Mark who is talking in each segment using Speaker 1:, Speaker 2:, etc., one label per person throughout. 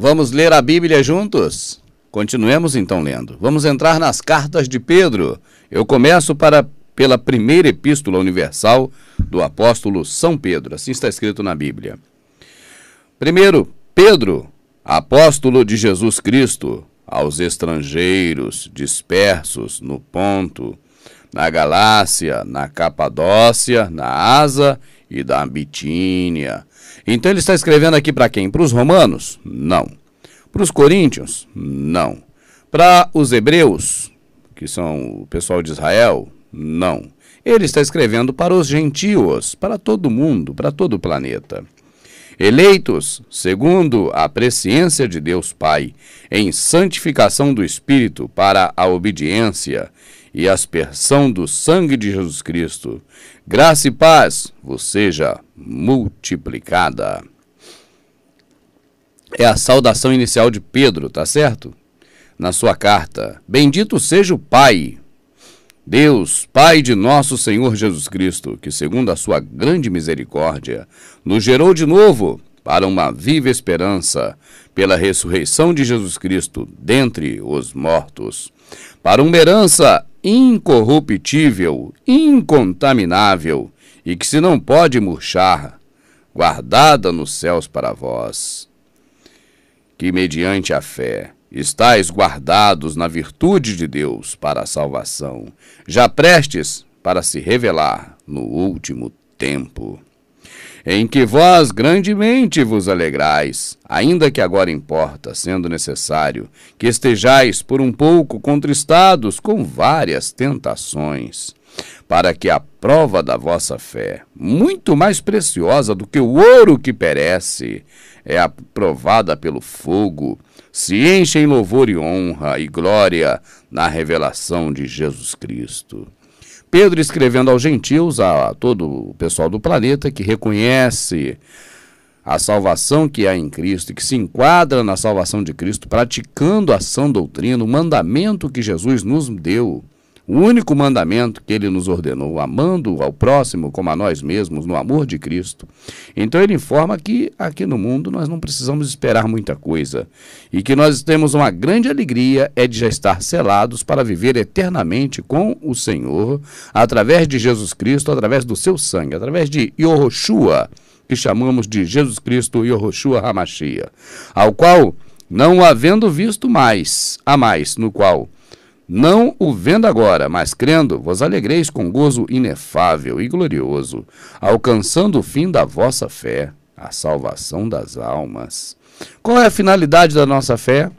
Speaker 1: Vamos ler a Bíblia juntos? Continuemos então lendo. Vamos entrar nas cartas de Pedro. Eu começo para, pela primeira epístola universal do apóstolo São Pedro. Assim está escrito na Bíblia. Primeiro, Pedro, apóstolo de Jesus Cristo, aos estrangeiros dispersos no Ponto, na Galácia, na Capadócia, na Asa e da Bitínia então ele está escrevendo aqui para quem? Para os romanos? Não. Para os coríntios? Não. Para os hebreus, que são o pessoal de Israel? Não. Ele está escrevendo para os gentios, para todo mundo, para todo o planeta. Eleitos, segundo a presciência de Deus Pai, em santificação do Espírito para a obediência, e aspersão do sangue de Jesus Cristo. Graça e paz vos seja multiplicada. É a saudação inicial de Pedro, tá certo? Na sua carta. Bendito seja o Pai, Deus, Pai de nosso Senhor Jesus Cristo, que, segundo a sua grande misericórdia, nos gerou de novo para uma viva esperança pela ressurreição de Jesus Cristo dentre os mortos, para uma herança incorruptível, incontaminável, e que se não pode murchar, guardada nos céus para vós. Que, mediante a fé, estáis guardados na virtude de Deus para a salvação, já prestes para se revelar no último tempo em que vós grandemente vos alegrais, ainda que agora importa, sendo necessário, que estejais por um pouco contristados com várias tentações, para que a prova da vossa fé, muito mais preciosa do que o ouro que perece, é aprovada pelo fogo, se enche em louvor e honra e glória na revelação de Jesus Cristo. Pedro escrevendo aos gentios, a todo o pessoal do planeta que reconhece a salvação que há em Cristo e que se enquadra na salvação de Cristo, praticando a sã doutrina, o mandamento que Jesus nos deu. O único mandamento que ele nos ordenou, amando ao próximo como a nós mesmos, no amor de Cristo. Então ele informa que aqui no mundo nós não precisamos esperar muita coisa e que nós temos uma grande alegria é de já estar selados para viver eternamente com o Senhor, através de Jesus Cristo, através do seu sangue, através de Yoroshua, que chamamos de Jesus Cristo Yoroshua Hamashia, ao qual, não havendo visto mais, a mais, no qual não o vendo agora, mas crendo, vos alegreis com gozo inefável e glorioso, alcançando o fim da vossa fé, a salvação das almas. Qual é a finalidade da nossa fé?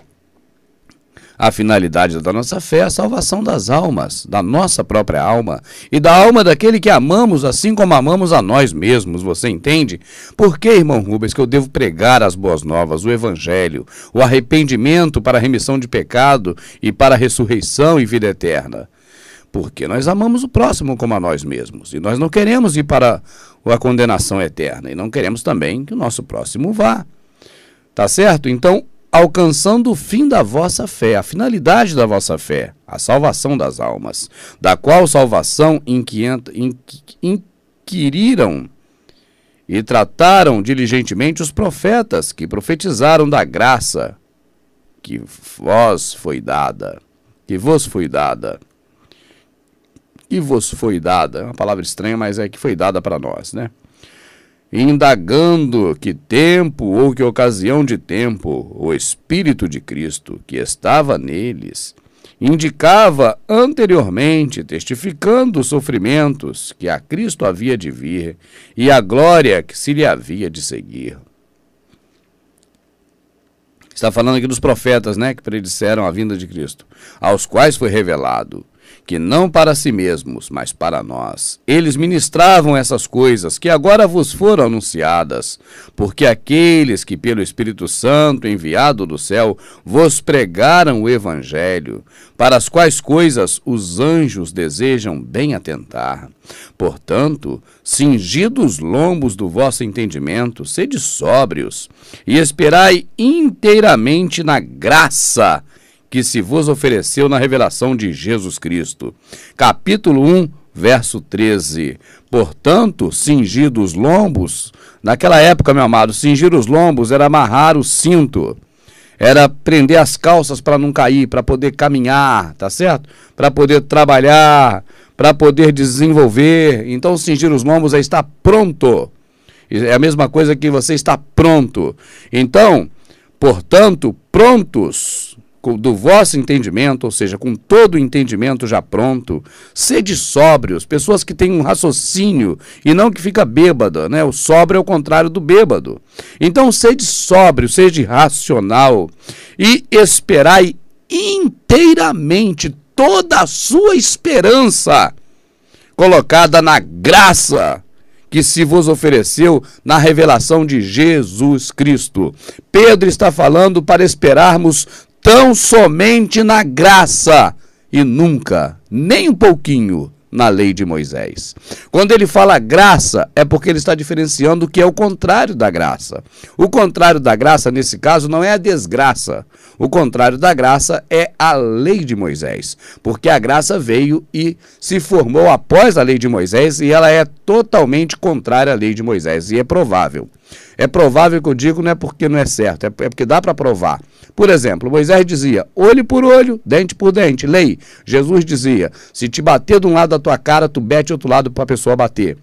Speaker 1: A finalidade da nossa fé é a salvação das almas, da nossa própria alma e da alma daquele que amamos, assim como amamos a nós mesmos. Você entende? Por que, irmão Rubens, que eu devo pregar as boas novas, o evangelho, o arrependimento para a remissão de pecado e para a ressurreição e vida eterna? porque nós amamos o próximo como a nós mesmos e nós não queremos ir para a condenação eterna e não queremos também que o nosso próximo vá. Tá certo? Então, alcançando o fim da vossa fé, a finalidade da vossa fé, a salvação das almas, da qual salvação inquiriram e trataram diligentemente os profetas que profetizaram da graça que vós foi dada, que vos foi dada, que vos foi dada, é uma palavra estranha, mas é que foi dada para nós, né? indagando que tempo ou que ocasião de tempo o Espírito de Cristo que estava neles indicava anteriormente, testificando os sofrimentos que a Cristo havia de vir e a glória que se lhe havia de seguir. Está falando aqui dos profetas, né, que predisseram a vinda de Cristo, aos quais foi revelado que não para si mesmos, mas para nós. Eles ministravam essas coisas que agora vos foram anunciadas, porque aqueles que pelo Espírito Santo enviado do céu vos pregaram o Evangelho, para as quais coisas os anjos desejam bem atentar. Portanto, cingidos os lombos do vosso entendimento, sede sóbrios, e esperai inteiramente na graça que se vos ofereceu na revelação de Jesus Cristo. Capítulo 1, verso 13. Portanto, cingir os lombos, naquela época, meu amado, cingir os lombos era amarrar o cinto, era prender as calças para não cair, para poder caminhar, tá certo? Para poder trabalhar, para poder desenvolver. Então, cingir os lombos é estar pronto. É a mesma coisa que você está pronto. Então, portanto, prontos do vosso entendimento, ou seja, com todo o entendimento já pronto, sede sóbrios, pessoas que têm um raciocínio e não que fica bêbada, né? O sóbrio é o contrário do bêbado. Então, sede sóbrio, sede racional e esperai inteiramente toda a sua esperança colocada na graça que se vos ofereceu na revelação de Jesus Cristo. Pedro está falando para esperarmos tão somente na graça e nunca, nem um pouquinho, na lei de Moisés. Quando ele fala graça, é porque ele está diferenciando o que é o contrário da graça. O contrário da graça, nesse caso, não é a desgraça. O contrário da graça é a lei de Moisés. Porque a graça veio e se formou após a lei de Moisés e ela é totalmente contrária à lei de Moisés. E é provável. É provável que eu digo não é porque não é certo, é, é porque dá para provar. Por exemplo, Moisés dizia: olho por olho, dente por dente, lei. Jesus dizia: se te bater de um lado da tua cara, tu bete outro lado para a pessoa bater.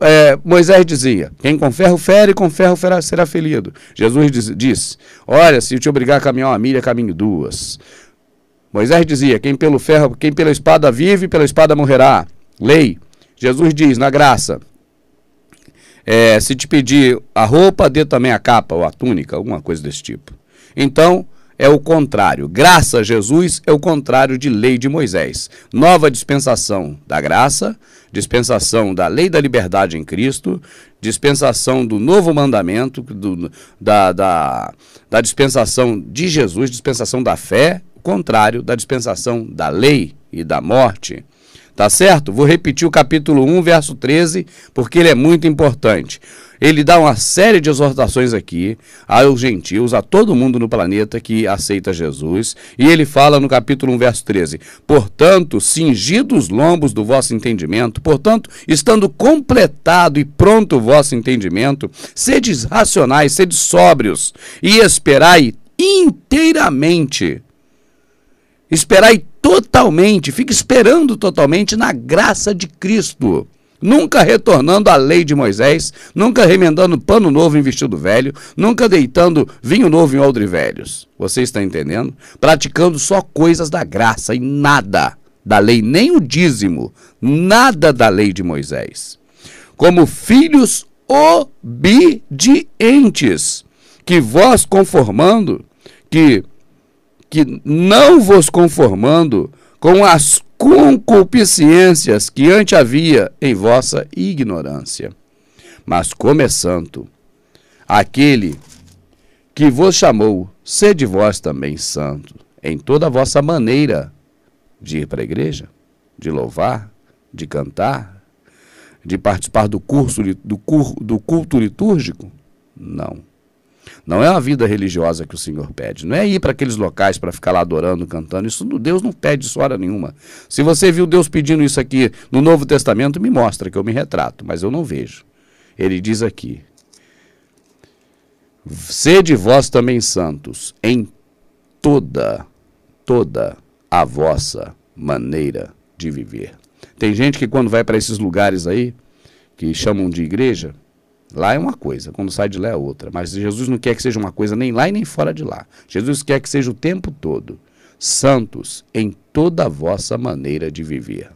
Speaker 1: É, Moisés dizia: Quem com ferro fere, com ferro será ferido. Jesus disse, Olha, se eu te obrigar a caminhar uma milha, caminhe duas. Moisés dizia: Quem pelo ferro, quem pela espada vive, pela espada morrerá. Lei. Jesus diz: Na graça. É, se te pedir a roupa, dê também a capa ou a túnica, alguma coisa desse tipo. Então, é o contrário. Graça a Jesus é o contrário de lei de Moisés. Nova dispensação da graça, dispensação da lei da liberdade em Cristo, dispensação do novo mandamento, do, da, da, da dispensação de Jesus, dispensação da fé, contrário da dispensação da lei e da morte. Tá certo? Vou repetir o capítulo 1, verso 13, porque ele é muito importante. Ele dá uma série de exortações aqui aos gentios, a todo mundo no planeta que aceita Jesus. E ele fala no capítulo 1, verso 13: Portanto, cingidos os lombos do vosso entendimento, portanto, estando completado e pronto o vosso entendimento, sedes racionais, sedes sóbrios e esperai inteiramente. Esperai totalmente, fique esperando totalmente na graça de Cristo nunca retornando à lei de Moisés, nunca remendando pano novo em vestido velho, nunca deitando vinho novo em odre velhos. Você está entendendo? Praticando só coisas da graça e nada da lei, nem o dízimo, nada da lei de Moisés. Como filhos obedientes, que vós conformando, que, que não vos conformando com as concupiscências que antes havia em vossa ignorância. Mas como é santo, aquele que vos chamou, sede vós também santo, em toda a vossa maneira de ir para a igreja, de louvar, de cantar, de participar do curso do, do culto litúrgico? Não. Não é uma vida religiosa que o Senhor pede. Não é ir para aqueles locais para ficar lá adorando, cantando. Isso Deus não pede isso hora nenhuma. Se você viu Deus pedindo isso aqui no Novo Testamento, me mostra que eu me retrato, mas eu não vejo. Ele diz aqui: Sede vós também santos em toda, toda a vossa maneira de viver. Tem gente que quando vai para esses lugares aí, que chamam de igreja, Lá é uma coisa, quando sai de lá é outra. Mas Jesus não quer que seja uma coisa nem lá e nem fora de lá. Jesus quer que seja o tempo todo. Santos em toda a vossa maneira de viver.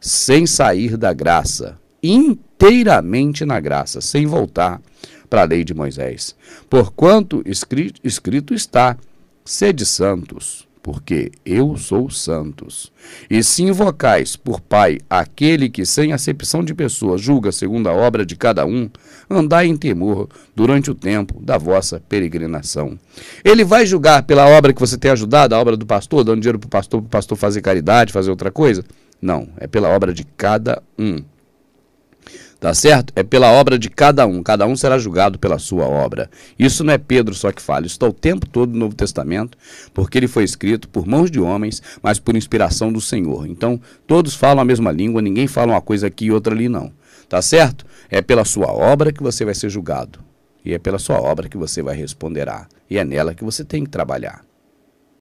Speaker 1: Sem sair da graça, inteiramente na graça, sem voltar para a lei de Moisés. Porquanto escrito, escrito está: sede santos, porque eu sou santos. E se invocais por Pai aquele que, sem acepção de pessoa, julga segundo a obra de cada um, andai em temor durante o tempo da vossa peregrinação. Ele vai julgar pela obra que você tem ajudado, a obra do pastor, dando dinheiro para o pastor, para o pastor fazer caridade, fazer outra coisa? Não, é pela obra de cada um. Tá certo? É pela obra de cada um. Cada um será julgado pela sua obra. Isso não é Pedro só que fala. Isso está o tempo todo no Novo Testamento, porque ele foi escrito por mãos de homens, mas por inspiração do Senhor. Então, todos falam a mesma língua, ninguém fala uma coisa aqui e outra ali, não. Tá certo? É pela sua obra que você vai ser julgado. E é pela sua obra que você vai responderá. E é nela que você tem que trabalhar.